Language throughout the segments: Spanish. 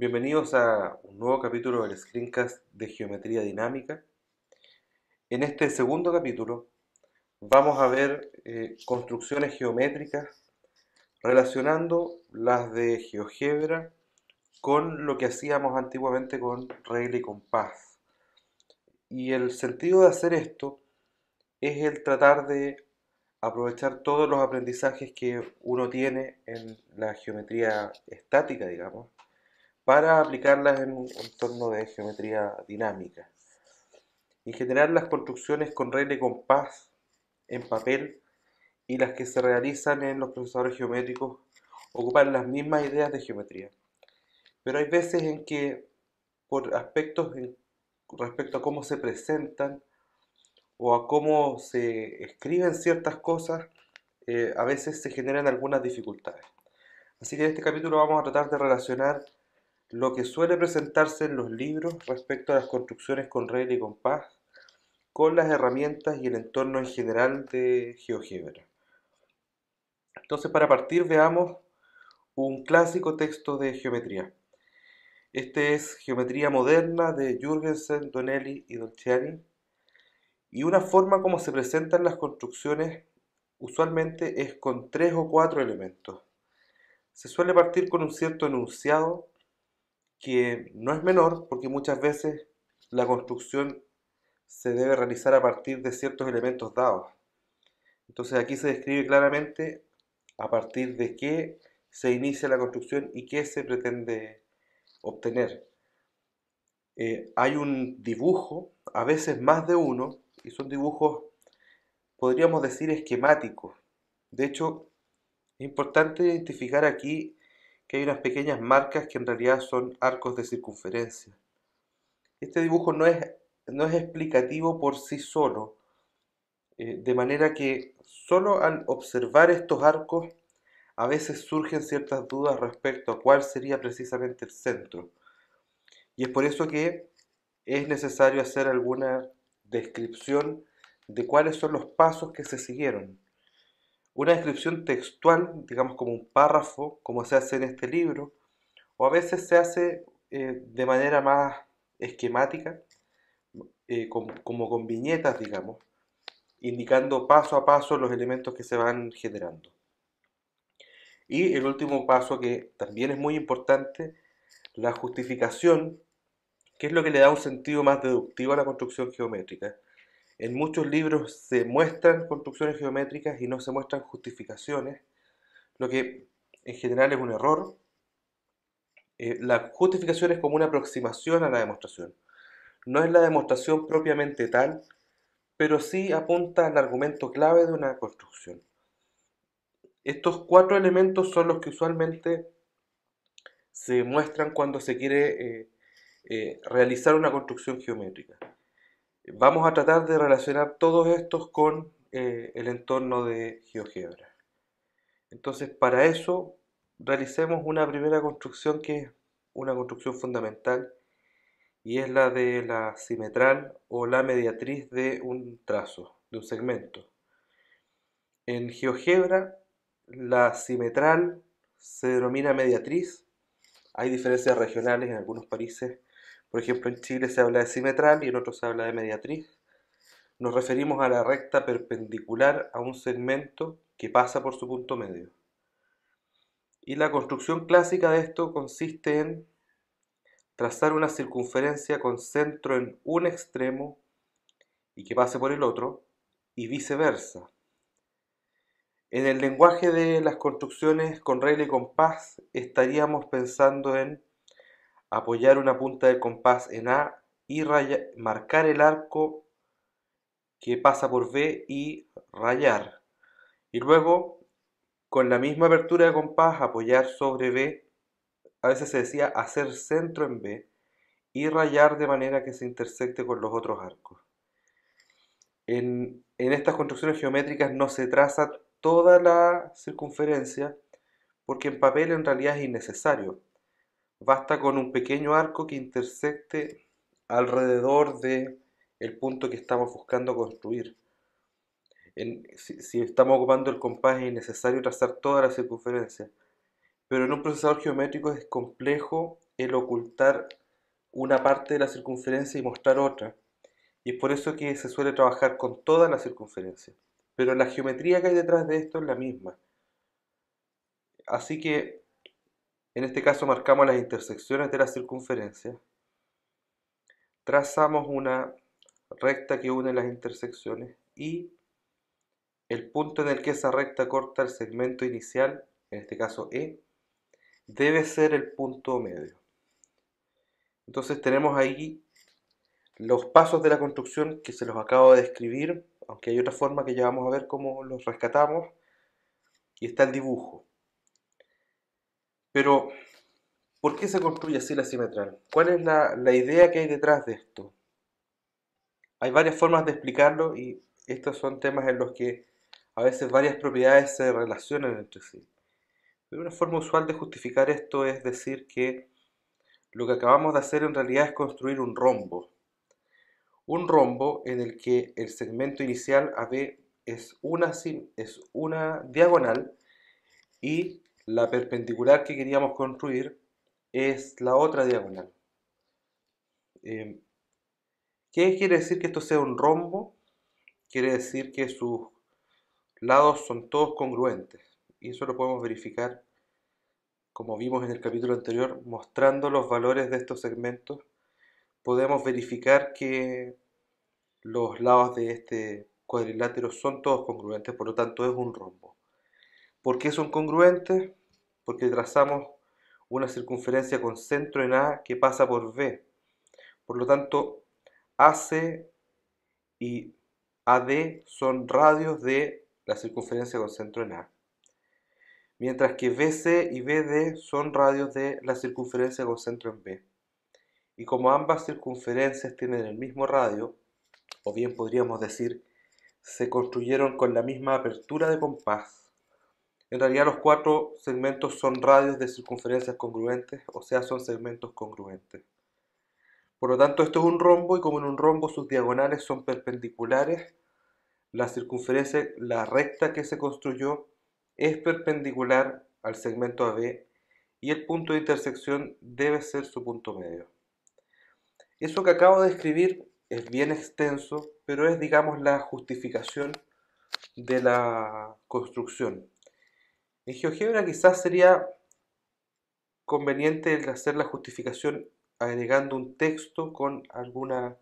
Bienvenidos a un nuevo capítulo del screencast de geometría dinámica. En este segundo capítulo vamos a ver eh, construcciones geométricas relacionando las de GeoGebra con lo que hacíamos antiguamente con regla y compás. Y el sentido de hacer esto es el tratar de aprovechar todos los aprendizajes que uno tiene en la geometría estática, digamos, para aplicarlas en un entorno de geometría dinámica y generar las construcciones con regla y compás en papel y las que se realizan en los procesadores geométricos ocupan las mismas ideas de geometría. Pero hay veces en que por aspectos en, respecto a cómo se presentan o a cómo se escriben ciertas cosas, eh, a veces se generan algunas dificultades. Así que en este capítulo vamos a tratar de relacionar lo que suele presentarse en los libros respecto a las construcciones con regla y compás, con las herramientas y el entorno en general de GeoGebra. Entonces, para partir, veamos un clásico texto de geometría. Este es Geometría Moderna de Jürgensen, Donnelly y Dolciani. Y una forma como se presentan las construcciones usualmente es con tres o cuatro elementos. Se suele partir con un cierto enunciado que no es menor porque muchas veces la construcción se debe realizar a partir de ciertos elementos dados. Entonces aquí se describe claramente a partir de qué se inicia la construcción y qué se pretende obtener. Eh, hay un dibujo, a veces más de uno, y son dibujos, podríamos decir, esquemáticos. De hecho, es importante identificar aquí que hay unas pequeñas marcas que en realidad son arcos de circunferencia. Este dibujo no es, no es explicativo por sí solo, eh, de manera que solo al observar estos arcos a veces surgen ciertas dudas respecto a cuál sería precisamente el centro. Y es por eso que es necesario hacer alguna descripción de cuáles son los pasos que se siguieron una descripción textual, digamos como un párrafo, como se hace en este libro, o a veces se hace eh, de manera más esquemática, eh, como con viñetas, digamos, indicando paso a paso los elementos que se van generando. Y el último paso que también es muy importante, la justificación, que es lo que le da un sentido más deductivo a la construcción geométrica. En muchos libros se muestran construcciones geométricas y no se muestran justificaciones, lo que en general es un error. Eh, la justificación es como una aproximación a la demostración. No es la demostración propiamente tal, pero sí apunta al argumento clave de una construcción. Estos cuatro elementos son los que usualmente se muestran cuando se quiere eh, eh, realizar una construcción geométrica. Vamos a tratar de relacionar todos estos con eh, el entorno de GeoGebra. Entonces, para eso, realicemos una primera construcción que es una construcción fundamental y es la de la simetral o la mediatriz de un trazo, de un segmento. En GeoGebra, la simetral se denomina mediatriz. Hay diferencias regionales en algunos países por ejemplo, en Chile se habla de simetral y en otros se habla de mediatriz. Nos referimos a la recta perpendicular a un segmento que pasa por su punto medio. Y la construcción clásica de esto consiste en trazar una circunferencia con centro en un extremo y que pase por el otro, y viceversa. En el lenguaje de las construcciones con regla y compás estaríamos pensando en apoyar una punta del compás en A y marcar el arco que pasa por B y rayar. Y luego, con la misma apertura de compás, apoyar sobre B, a veces se decía hacer centro en B y rayar de manera que se intersecte con los otros arcos. en estas construcciones geométricas no se traza toda la circunferencia porque en papel en realidad es innecesario Basta con un pequeño arco que intersecte alrededor de el punto que estamos buscando construir. si, estamos ocupando el compás es necesario trazar toda la circunferencia. Pero en un procesador geométrico es complejo el ocultar una parte de la circunferencia y mostrar otra. Y es por eso que se suele trabajar con toda la circunferencia. Pero la geometría que hay detrás de esto es la misma. Así que en este caso marcamos las intersecciones de la circunferencia. Trazamos una recta que une las intersecciones y el punto en el que esa recta corta el segmento inicial, en este caso E, debe ser el punto medio. Entonces tenemos ahí los pasos de la construcción que se los acabo de describir, aunque hay otra forma que ya vamos a ver cómo los rescatamos, y está el dibujo. Pero, ¿por qué se construye así la simetral? ¿Cuál es la, idea que hay detrás de esto? Hay varias formas de explicarlo y estos son temas en los que a veces varias propiedades se relacionan entre sí. Pero una forma usual de justificar esto es decir que lo que acabamos de hacer en realidad es construir un rombo. Un rombo en el que el segmento inicial AB es una, es una diagonal y la perpendicular que queríamos construir es la otra diagonal. Em, ¿Qué quiere decir que esto sea un rombo? Quiere decir que sus lados son todos congruentes. Y eso lo podemos verificar, como vimos en el capítulo anterior, mostrando los valores de estos segmentos. Podemos verificar que los lados de este cuadrilátero son todos congruentes, por lo tanto es un rombo. ¿Por qué son congruentes? porque trazamos una circunferencia con centro en A que pasa por B. Por lo tanto, AC y AD son radios de la circunferencia con centro en A. Mientras que BC y BD son radios de la circunferencia con centro en B. Y como ambas circunferencias tienen el mismo radio, o bien podríamos decir, se construyeron con la misma apertura de compás, en realidad los cuatro segmentos son radios de circunferencias congruentes, o sea, son segmentos congruentes. Por lo tanto, esto es un rombo y como en un rombo sus diagonales son perpendiculares, la circunferencia, la recta que se construyó es perpendicular al segmento AB y el punto de intersección debe ser su punto medio. Eso que acabo de escribir es bien extenso, pero es, digamos, la justificación de la construcción. En GeoGebra quizás sería conveniente hacer la justificación agregando un texto con alguna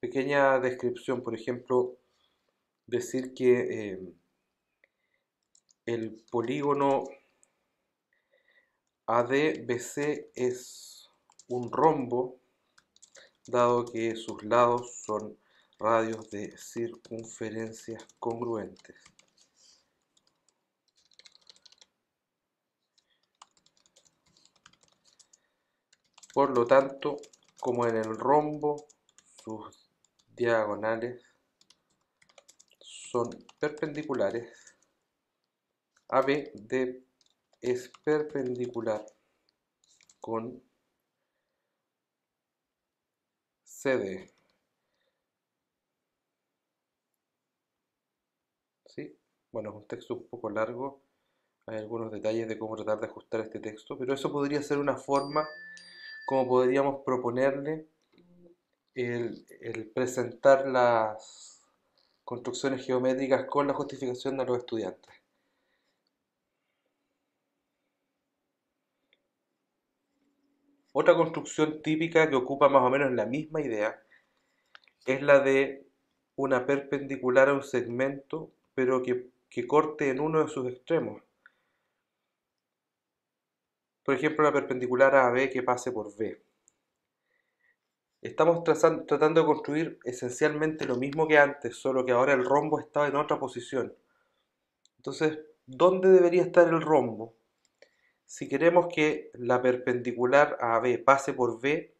pequeña descripción, por ejemplo, decir que em, el polígono ADBC es un rombo, dado que sus lados son radios de circunferencias congruentes. Por lo tanto, como en el rombo, sus diagonales son perpendiculares. AB es perpendicular con CD. ¿Sí? Bueno, es un texto un poco largo. Hay algunos detalles de cómo tratar de ajustar este texto, pero eso podría ser una forma como podríamos proponerle el, presentar las construcciones geométricas con la justificación de los estudiantes. Otra construcción típica que ocupa más o menos la misma idea es la de una perpendicular a un segmento, pero que corte en uno de sus extremos por ejemplo, la perpendicular a B que pase por B. Estamos tratando de construir esencialmente lo mismo que antes, solo que ahora el rombo está en otra posición. Entonces, ¿dónde debería estar el rombo? Si queremos que la perpendicular a B pase por B,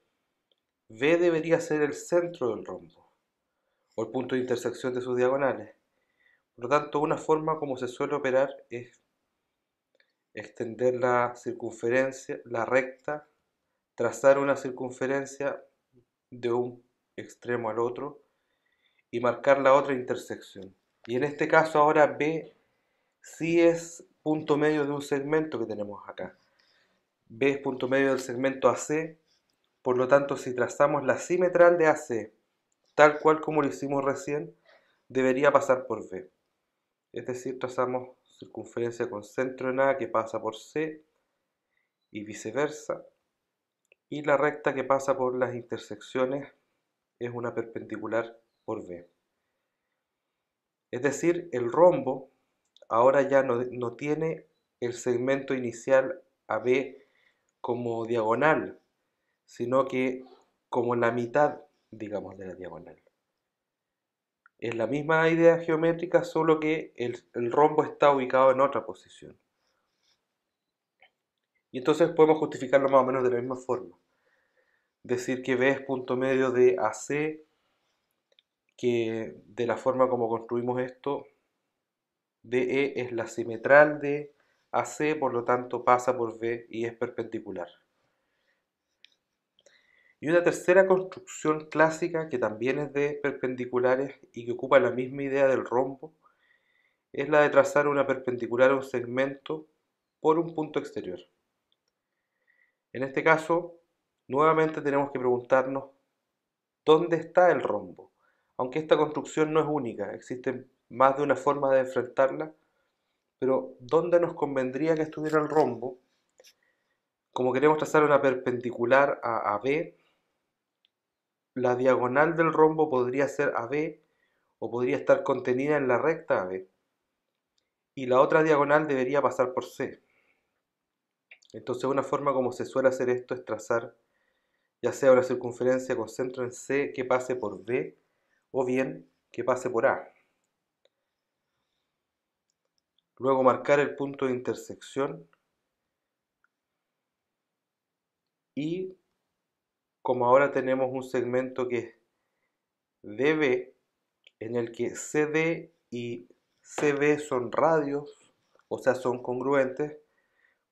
B debería ser el centro del rombo, o el punto de intersección de sus diagonales. Por lo tanto, una forma como se suele operar es extender la circunferencia, la recta, trazar una circunferencia de un extremo al otro y marcar la otra intersección. Y en este caso ahora B sí es punto medio de un segmento que tenemos acá. B es punto medio del segmento AC, por lo tanto si trazamos la simetral de AC, tal cual como lo hicimos recién, debería pasar por B. Es decir, trazamos circunferencia con centro en A que pasa por C y viceversa. Y la recta que pasa por las intersecciones es una perpendicular por B. Es decir, el rombo ahora ya no, tiene el segmento inicial AB como diagonal, sino que como la mitad, digamos, de la diagonal es la misma idea geométrica, solo que el, rombo está ubicado en otra posición. Y entonces podemos justificarlo más o menos de la misma forma. Decir que B es punto medio de AC, que de la forma como construimos esto, DE es la simetral de AC, por lo tanto pasa por B y es perpendicular. Y una tercera construcción clásica que también es de perpendiculares y que ocupa la misma idea del rombo es la de trazar una perpendicular a un segmento por un punto exterior. En este caso, nuevamente tenemos que preguntarnos dónde está el rombo. Aunque esta construcción no es única, existe más de una forma de enfrentarla, pero ¿dónde nos convendría que estuviera el rombo? Como queremos trazar una perpendicular a AB, la diagonal del rombo podría ser AB o podría estar contenida en la recta AB. Y la otra diagonal debería pasar por C. Entonces una forma como se suele hacer esto es trazar ya sea una circunferencia con centro en C que pase por B o bien que pase por A. Luego marcar el punto de intersección y como ahora tenemos un segmento que es DB, en el que CD y CB son radios, o sea, son congruentes,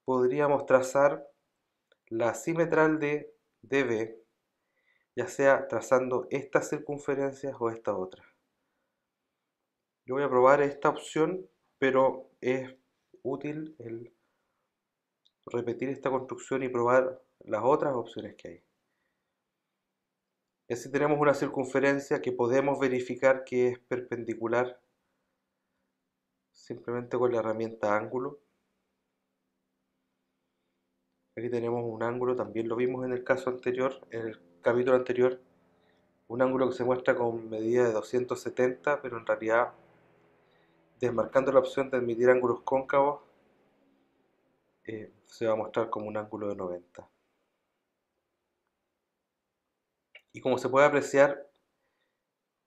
podríamos trazar la simetral de DB, ya sea trazando estas circunferencias o esta otra. Yo voy a probar esta opción, pero es útil el repetir esta construcción y probar las otras opciones que hay. Y así tenemos una circunferencia que podemos verificar que es perpendicular simplemente con la herramienta ángulo. Aquí tenemos un ángulo, también lo vimos en el caso anterior, en el capítulo anterior, un ángulo que se muestra con medida de 270, pero en realidad desmarcando la opción de admitir ángulos cóncavos, eh, se va a mostrar como un ángulo de 90. Y como se puede apreciar,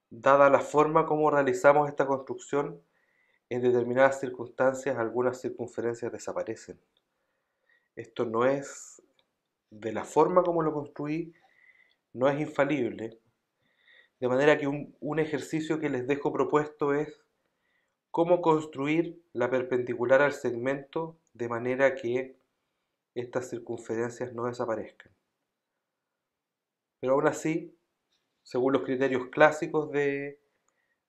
dada la forma como realizamos esta construcción, en determinadas circunstancias algunas circunferencias desaparecen. Esto no es, de la forma como lo construí, no es infalible. De manera que un, un ejercicio que les dejo propuesto es cómo construir la perpendicular al segmento de manera que estas circunferencias no desaparezcan. Pero aún así, según los criterios clásicos de,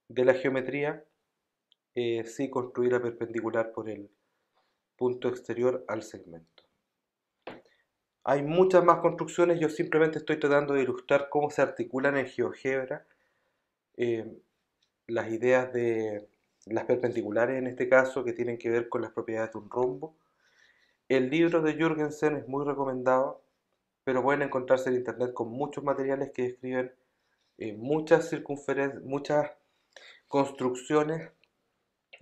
la geometría, eh, sí construir la perpendicular por el punto exterior al segmento. Hay muchas más construcciones, yo simplemente estoy tratando de ilustrar cómo se articulan en GeoGebra eh, las ideas de las perpendiculares en este caso, que tienen que ver con las propiedades de un rombo. El libro de Jürgensen es muy recomendado, pero pueden encontrarse en internet con muchos materiales que describen eh, muchas circunferencias, muchas construcciones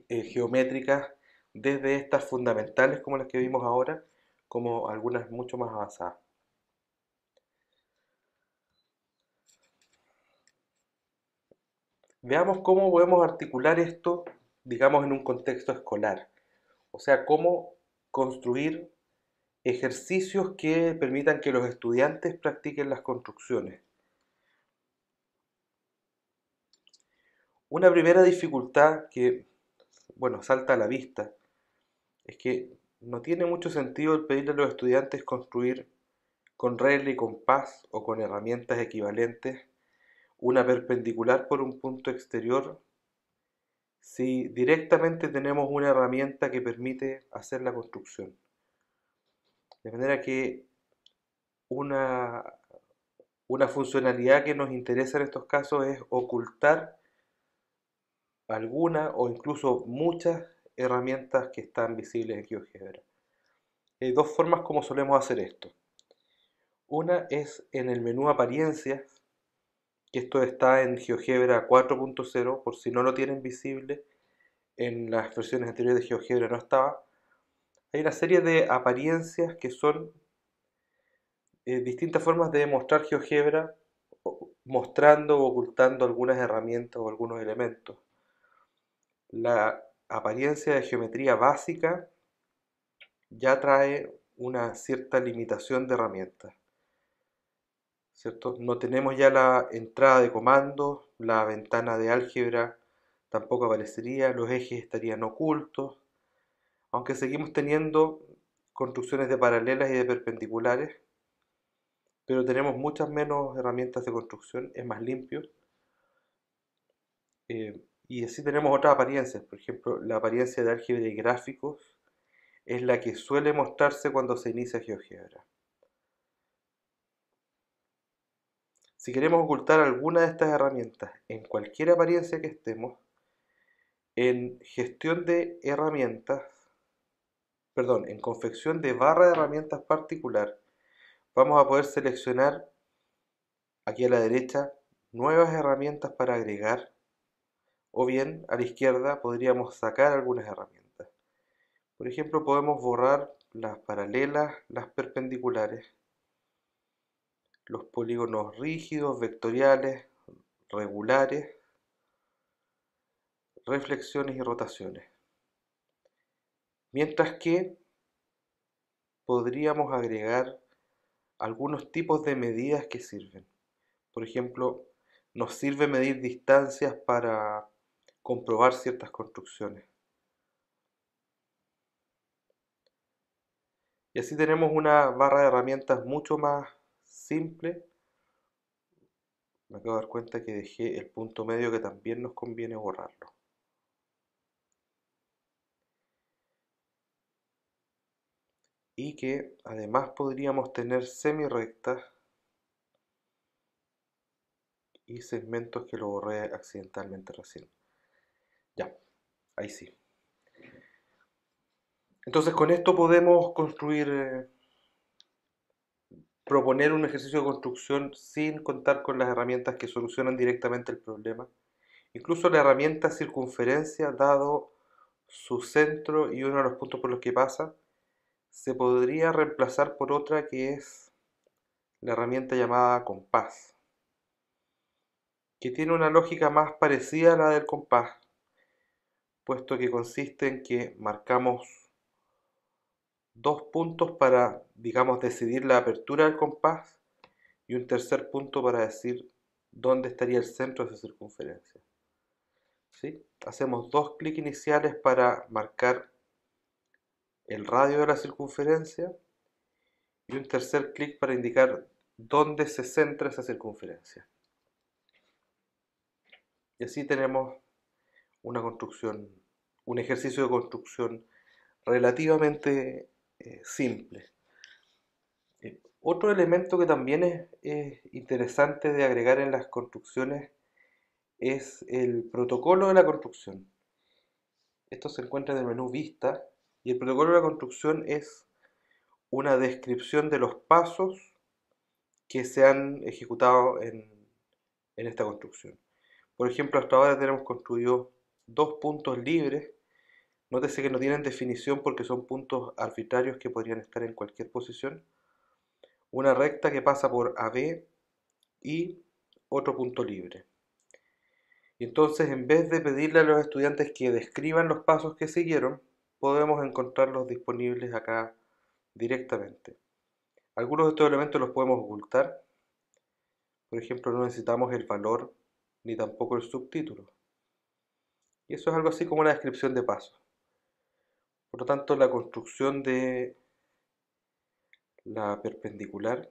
eh, geométricas, desde estas fundamentales como las que vimos ahora, como algunas mucho más avanzadas. Veamos cómo podemos articular esto, digamos, en un contexto escolar. O sea, cómo construir ejercicios que permitan que los estudiantes practiquen las construcciones. Una primera dificultad que, bueno, salta a la vista es que no tiene mucho sentido el pedirle a los estudiantes construir con regla y compás o con herramientas equivalentes una perpendicular por un punto exterior si directamente tenemos una herramienta que permite hacer la construcción. De manera que una, una funcionalidad que nos interesa en estos casos es ocultar alguna o incluso muchas herramientas que están visibles en GeoGebra. Hay dos formas como solemos hacer esto. Una es en el menú Apariencias, que esto está en GeoGebra 4.0, por si no lo tienen visible, en las versiones anteriores de GeoGebra no estaba hay una serie de apariencias que son eh, distintas formas de mostrar GeoGebra, mostrando o ocultando algunas herramientas o algunos elementos. La apariencia de geometría básica ya trae una cierta limitación de herramientas. No tenemos ya la entrada de comandos, la ventana de álgebra tampoco aparecería, los ejes estarían ocultos, aunque seguimos teniendo construcciones de paralelas y de perpendiculares, pero tenemos muchas menos herramientas de construcción, es más limpio. Eh, y así tenemos otras apariencias, por ejemplo, la apariencia de álgebra y gráficos es la que suele mostrarse cuando se inicia GeoGebra. Si queremos ocultar alguna de estas herramientas en cualquier apariencia que estemos, en gestión de herramientas perdón, en confección de barra de herramientas particular, vamos a poder seleccionar aquí a la derecha nuevas herramientas para agregar o bien a la izquierda podríamos sacar algunas herramientas. Por ejemplo, podemos borrar las paralelas, las perpendiculares, los polígonos rígidos, vectoriales, regulares, reflexiones y rotaciones. Mientras que podríamos agregar algunos tipos de medidas que sirven. Por ejemplo, nos sirve medir distancias para comprobar ciertas construcciones. Y así tenemos una barra de herramientas mucho más simple. Me acabo de dar cuenta que dejé el punto medio que también nos conviene borrarlo. y que además podríamos tener semirrectas y segmentos que lo borré accidentalmente recién. Ya, ahí sí. Entonces con esto podemos construir, eh, proponer un ejercicio de construcción sin contar con las herramientas que solucionan directamente el problema. Incluso la herramienta circunferencia, dado su centro y uno de los puntos por los que pasa, se podría reemplazar por otra que es la herramienta llamada compás, que tiene una lógica más parecida a la del compás, puesto que consiste en que marcamos dos puntos para, digamos, decidir la apertura del compás y un tercer punto para decir dónde estaría el centro de su circunferencia. Hacemos dos clics iniciales para marcar el radio de la circunferencia y un tercer clic para indicar dónde se centra esa circunferencia. Y así tenemos una construcción, un ejercicio de construcción relativamente eh, simple. Eh, otro elemento que también es, es, interesante de agregar en las construcciones es el protocolo de la construcción. Esto se encuentra en el menú Vista y el protocolo de la construcción es una descripción de los pasos que se han ejecutado en, esta construcción. Por ejemplo, hasta ahora tenemos construido dos puntos libres. Nótese que no tienen definición porque son puntos arbitrarios que podrían estar en cualquier posición. Una recta que pasa por AB y otro punto libre. entonces, en vez de pedirle a los estudiantes que describan los pasos que siguieron, podemos encontrarlos disponibles acá directamente. Algunos de estos elementos los podemos ocultar. Por ejemplo, no necesitamos el valor ni tampoco el subtítulo. Y eso es algo así como la descripción de paso. Por lo tanto, la construcción de la perpendicular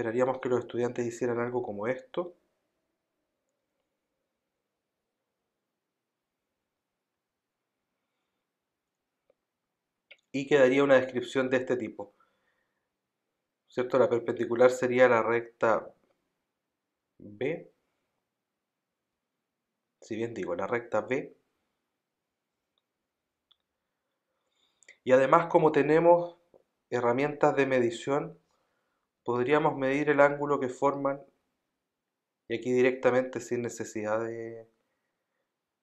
esperaríamos que los estudiantes hicieran algo como esto. Y quedaría una descripción de este tipo. ¿Cierto? La perpendicular sería la recta B. Si bien digo, la recta B. Y además como tenemos herramientas de medición, podríamos medir el ángulo que forman, y aquí directamente sin necesidad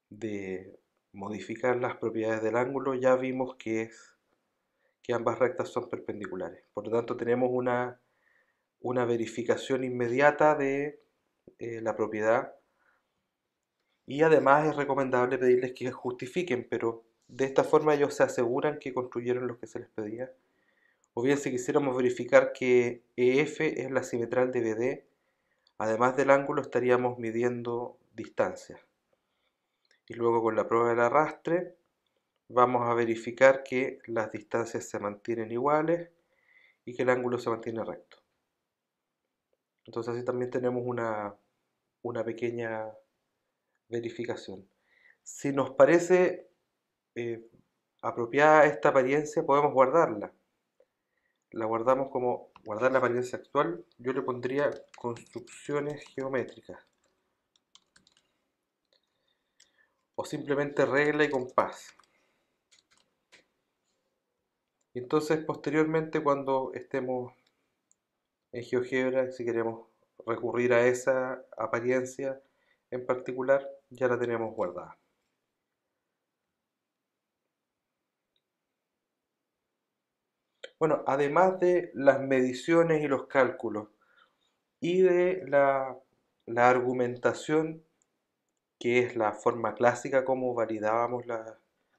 de, modificar las propiedades del ángulo, ya vimos que, es, que ambas rectas son perpendiculares. Por lo tanto, tenemos una, verificación inmediata de eh, la propiedad. Y además es recomendable pedirles que justifiquen, pero de esta forma ellos se aseguran que construyeron lo que se les pedía. O bien si quisiéramos verificar que EF es la simetral de BD, además del ángulo estaríamos midiendo distancias. Y luego con la prueba del arrastre vamos a verificar que las distancias se mantienen iguales y que el ángulo se mantiene recto. Entonces así también tenemos una, pequeña verificación. Si nos parece eh, apropiada esta apariencia, podemos guardarla la guardamos como guardar la apariencia actual, yo le pondría construcciones geométricas. O simplemente regla y compás. entonces posteriormente cuando estemos en GeoGebra, si queremos recurrir a esa apariencia en particular, ya la tenemos guardada. Bueno, además de las mediciones y los cálculos y de la, argumentación, que es la forma clásica como validábamos las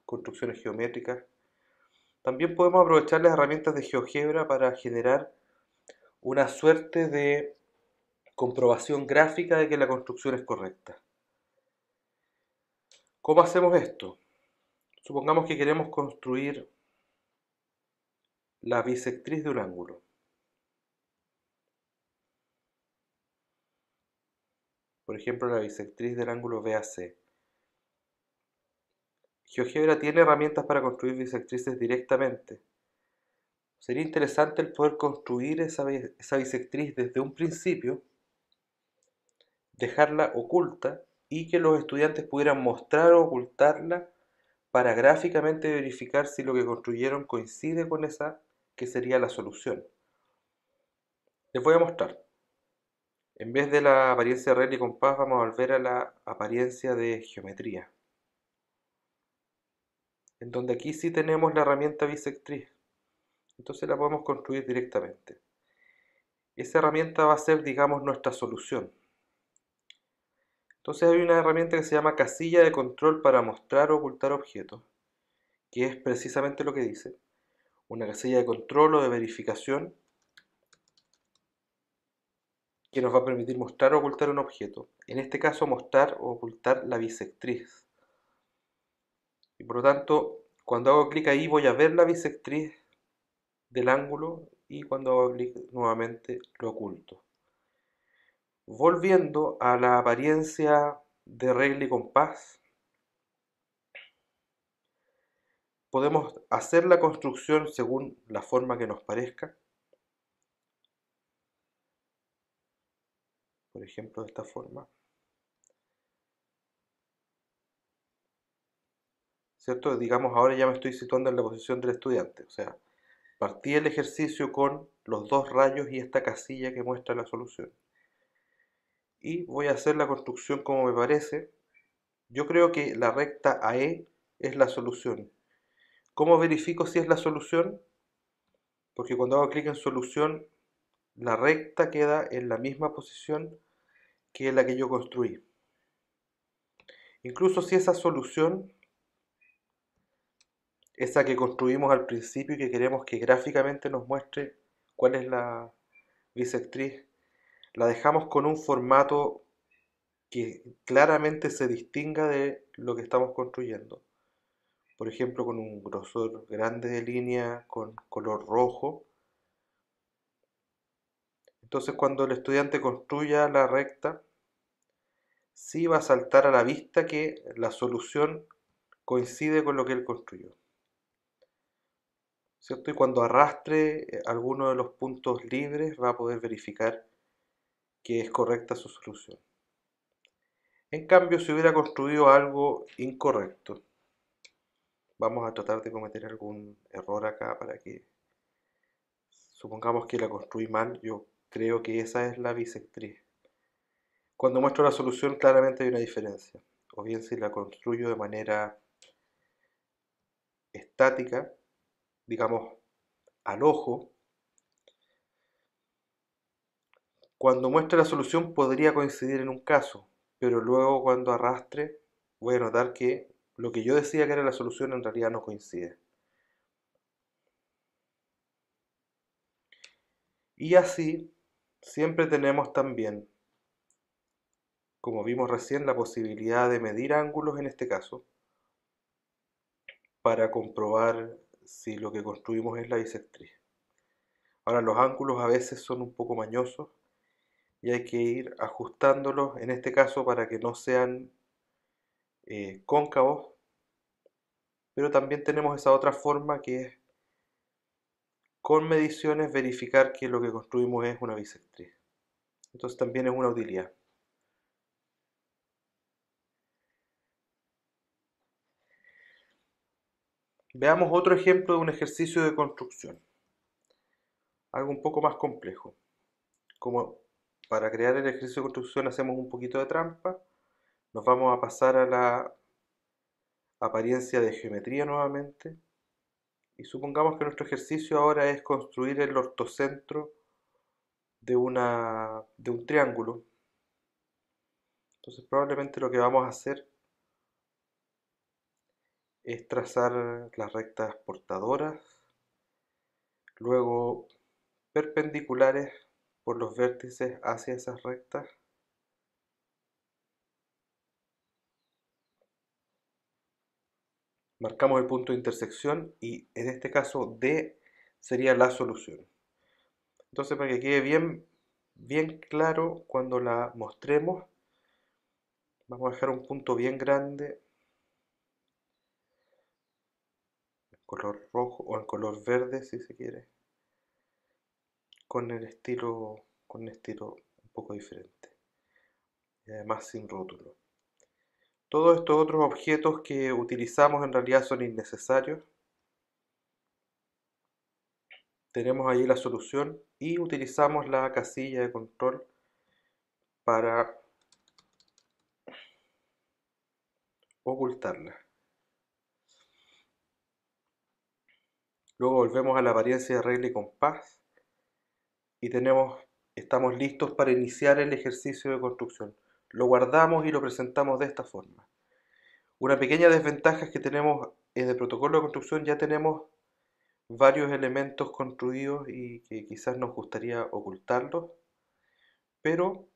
construcciones geométricas, también podemos aprovechar las herramientas de GeoGebra para generar una suerte de comprobación gráfica de que la construcción es correcta. ¿Cómo hacemos esto? Supongamos que queremos construir la bisectriz de un ángulo. Por ejemplo, la bisectriz del ángulo BAC. GeoGebra tiene herramientas para construir bisectrices directamente. Sería interesante el poder construir esa, esa bisectriz desde un principio, dejarla oculta y que los estudiantes pudieran mostrar o ocultarla para gráficamente verificar si lo que construyeron coincide con esa que sería la solución. Les voy a mostrar. En vez de la apariencia de regla y compás, vamos a volver a la apariencia de geometría. En donde aquí sí tenemos la herramienta bisectriz. Entonces la podemos construir directamente. Esa herramienta va a ser, digamos, nuestra solución. Entonces hay una herramienta que se llama casilla de control para mostrar o ocultar objetos, que es precisamente lo que dice una casilla de control o de verificación que nos va a permitir mostrar o ocultar un objeto. En este caso, mostrar o ocultar la bisectriz. Y por lo tanto, cuando hago clic ahí voy a ver la bisectriz del ángulo y cuando hago clic nuevamente lo oculto. Volviendo a la apariencia de regla y compás, podemos hacer la construcción según la forma que nos parezca. Por ejemplo, de esta forma. ¿Cierto? Digamos, ahora ya me estoy situando en la posición del estudiante. O sea, partí el ejercicio con los dos rayos y esta casilla que muestra la solución. Y voy a hacer la construcción como me parece. Yo creo que la recta AE es la solución ¿Cómo verifico si es la solución? Porque cuando hago clic en solución, la recta queda en la misma posición que la que yo construí. Incluso si esa solución, esa que construimos al principio y que queremos que gráficamente nos muestre cuál es la bisectriz, la dejamos con un formato que claramente se distinga de lo que estamos construyendo por ejemplo, con un grosor grande de línea, con color rojo. Entonces cuando el estudiante construya la recta, sí va a saltar a la vista que la solución coincide con lo que él construyó. ¿Cierto? Y cuando arrastre eh, alguno de los puntos libres va a poder verificar que es correcta su solución. En cambio, si hubiera construido algo incorrecto, vamos a tratar de cometer algún error acá para que supongamos que la construí mal, yo creo que esa es la bisectriz. Cuando muestro la solución claramente hay una diferencia, o bien si la construyo de manera estática, digamos al ojo, cuando muestro la solución podría coincidir en un caso, pero luego cuando arrastre voy a notar que lo que yo decía que era la solución en realidad no coincide. Y así siempre tenemos también, como vimos recién, la posibilidad de medir ángulos en este caso, para comprobar si lo que construimos es la bisectriz. Ahora los ángulos a veces son un poco mañosos y hay que ir ajustándolos, en este caso para que no sean eh, pero también tenemos esa otra forma que es con mediciones verificar que lo que construimos es una bisectriz. Entonces también es una utilidad. Veamos otro ejemplo de un ejercicio de construcción. Algo un poco más complejo. Como para crear el ejercicio de construcción hacemos un poquito de trampa, nos vamos a pasar a la apariencia de geometría nuevamente. Y supongamos que nuestro ejercicio ahora es construir el ortocentro de, una, de un triángulo. Entonces probablemente lo que vamos a hacer es trazar las rectas portadoras, luego perpendiculares por los vértices hacia esas rectas marcamos el punto de intersección y en este caso D sería la solución. Entonces para que quede bien, bien claro cuando la mostremos, vamos a dejar un punto bien grande en color rojo o en color verde si se quiere con el estilo con un estilo un poco diferente y además sin rótulo todos estos otros objetos que utilizamos en realidad son innecesarios. Tenemos ahí la solución y utilizamos la casilla de control para ocultarla. Luego volvemos a la apariencia de regla y compás y tenemos, estamos listos para iniciar el ejercicio de construcción lo guardamos y lo presentamos de esta forma. Una pequeña desventaja es que tenemos, en eh, el protocolo de construcción ya tenemos varios elementos construidos y que quizás nos gustaría ocultarlos, pero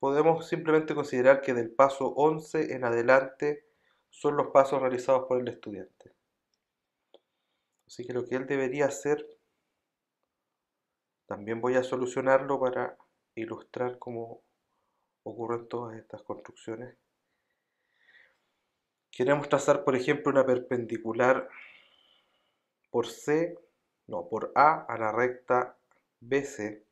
podemos simplemente considerar que del paso 11 en adelante son los pasos realizados por el estudiante. Así que lo que él debería hacer, también voy a solucionarlo para ilustrar cómo ocurren todas estas construcciones. Queremos trazar, por ejemplo, una perpendicular por C, no, por A a la recta BC.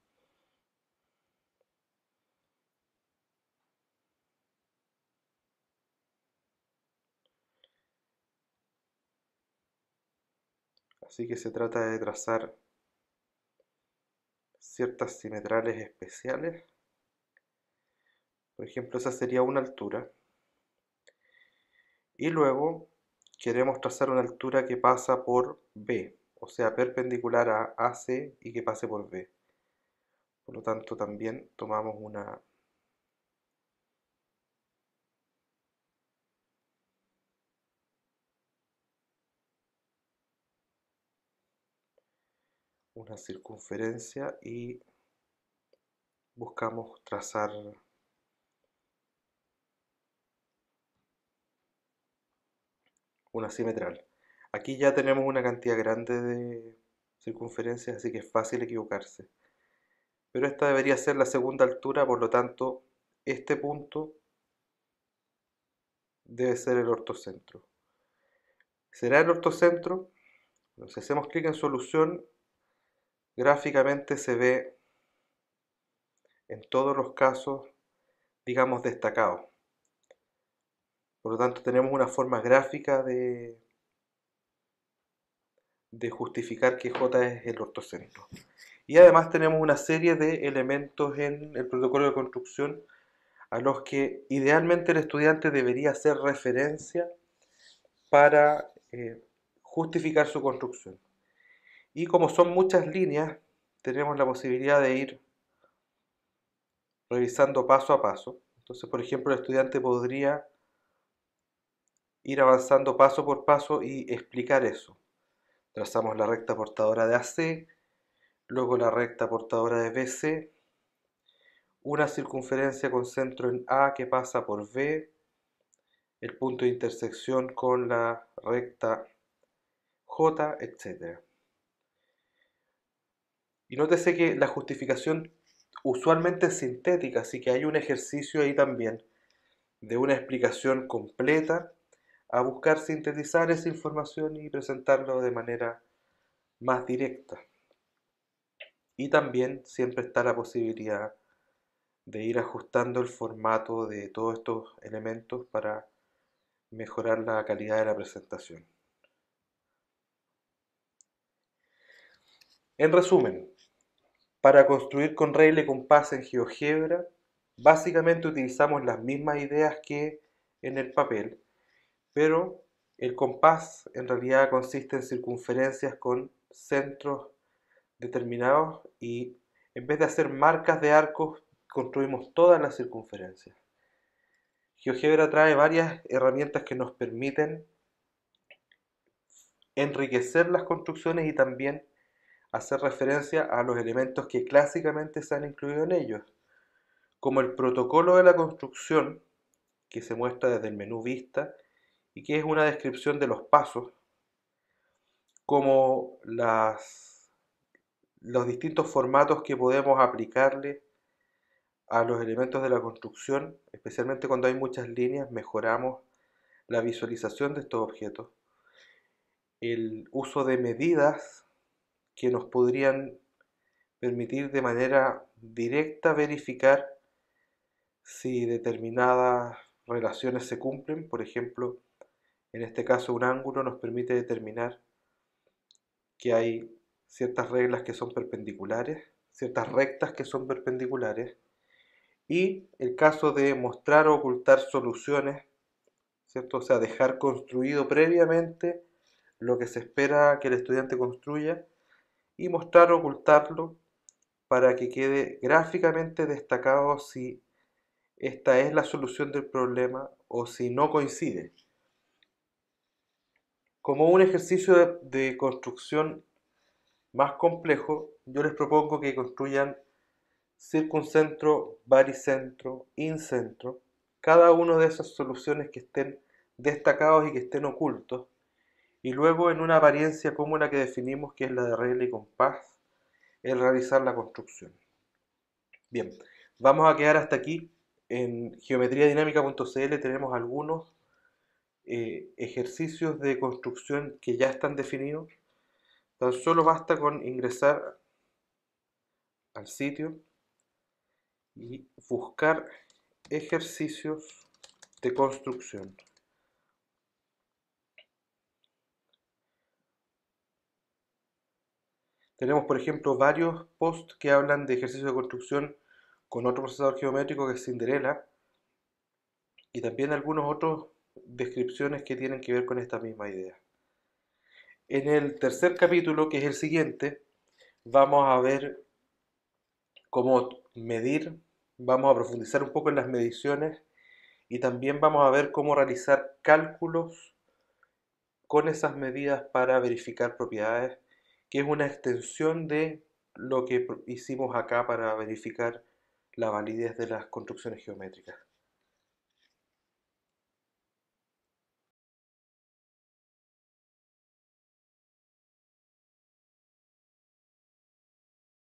Así que se trata de trazar ciertas simetrales especiales. Por ejemplo, esa sería una altura. Y luego queremos trazar una altura que pasa por B, o sea, perpendicular a AC y que pase por B. Por lo tanto, también tomamos una una circunferencia y buscamos trazar una simetral. Aquí ya tenemos una cantidad grande de circunferencias, así que es fácil equivocarse. Pero esta debería ser la segunda altura, por lo tanto, este punto debe ser el ortocentro. ¿Será el ortocentro? si hacemos clic en solución, gráficamente se ve en todos los casos, digamos, destacado. Por lo tanto, tenemos una forma gráfica de, de justificar que J es el ortocentro. Y además tenemos una serie de elementos en el protocolo de construcción a los que idealmente el estudiante debería hacer referencia para eh, justificar su construcción. Y como son muchas líneas, tenemos la posibilidad de ir revisando paso a paso. Entonces, por ejemplo, el estudiante podría ir avanzando paso por paso y explicar eso. Trazamos la recta portadora de AC, luego la recta portadora de BC, una circunferencia con centro en A que pasa por B, el punto de intersección con la recta J, etc. Y nótese que la justificación usualmente es sintética, así que hay un ejercicio ahí también de una explicación completa a buscar sintetizar esa información y presentarlo de manera más directa. Y también siempre está la posibilidad de ir ajustando el formato de todos estos elementos para mejorar la calidad de la presentación. En resumen, para construir con y compás en GeoGebra, básicamente utilizamos las mismas ideas que en el papel, pero el compás en realidad consiste en circunferencias con centros determinados y en vez de hacer marcas de arcos, construimos todas las circunferencias. GeoGebra trae varias herramientas que nos permiten enriquecer las construcciones y también hacer referencia a los elementos que clásicamente se han incluido en ellos, como el protocolo de la construcción, que se muestra desde el menú vista, y que es una descripción de los pasos, como las, los distintos formatos que podemos aplicarle a los elementos de la construcción, especialmente cuando hay muchas líneas, mejoramos la visualización de estos objetos. El uso de medidas que nos podrían permitir de manera directa verificar si determinadas relaciones se cumplen, por ejemplo, en este caso, un ángulo nos permite determinar que hay ciertas reglas que son perpendiculares, ciertas rectas que son perpendiculares, y el caso de mostrar o ocultar soluciones, ¿cierto? O sea, dejar construido previamente lo que se espera que el estudiante construya y mostrar o ocultarlo para que quede gráficamente destacado si esta es la solución del problema o si no coincide. Como un ejercicio de, construcción más complejo, yo les propongo que construyan circuncentro, baricentro, incentro, cada una de esas soluciones que estén destacados y que estén ocultos, y luego en una apariencia como la que definimos que es la de regla y compás, el realizar la construcción. Bien, vamos a quedar hasta aquí. En Dinámica.cl tenemos algunos eh, ejercicios de construcción que ya están definidos. Tan solo basta con ingresar al sitio y buscar ejercicios de construcción. Tenemos, por ejemplo, varios posts que hablan de ejercicios de construcción con otro procesador geométrico que es Cinderella y también algunos otros descripciones que tienen que ver con esta misma idea. En el tercer capítulo, que es el siguiente, vamos a ver cómo medir, vamos a profundizar un poco en las mediciones y también vamos a ver cómo realizar cálculos con esas medidas para verificar propiedades, que es una extensión de lo que hicimos acá para verificar la validez de las construcciones geométricas.